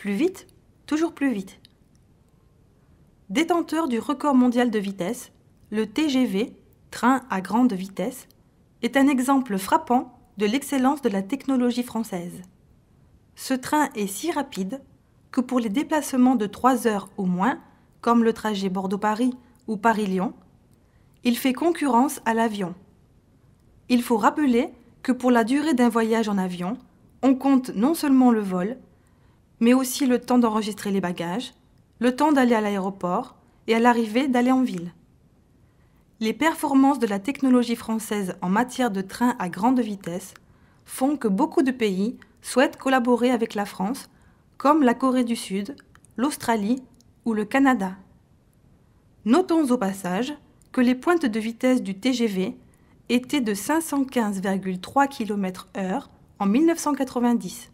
Plus vite, toujours plus vite. Détenteur du record mondial de vitesse, le TGV, train à grande vitesse, est un exemple frappant de l'excellence de la technologie française. Ce train est si rapide que pour les déplacements de 3 heures au moins, comme le trajet Bordeaux-Paris ou Paris-Lyon, il fait concurrence à l'avion. Il faut rappeler que pour la durée d'un voyage en avion, on compte non seulement le vol, mais aussi le temps d'enregistrer les bagages, le temps d'aller à l'aéroport et à l'arrivée d'aller en ville. Les performances de la technologie française en matière de trains à grande vitesse font que beaucoup de pays souhaitent collaborer avec la France, comme la Corée du Sud, l'Australie ou le Canada. Notons au passage que les pointes de vitesse du TGV étaient de 515,3 km/h en 1990.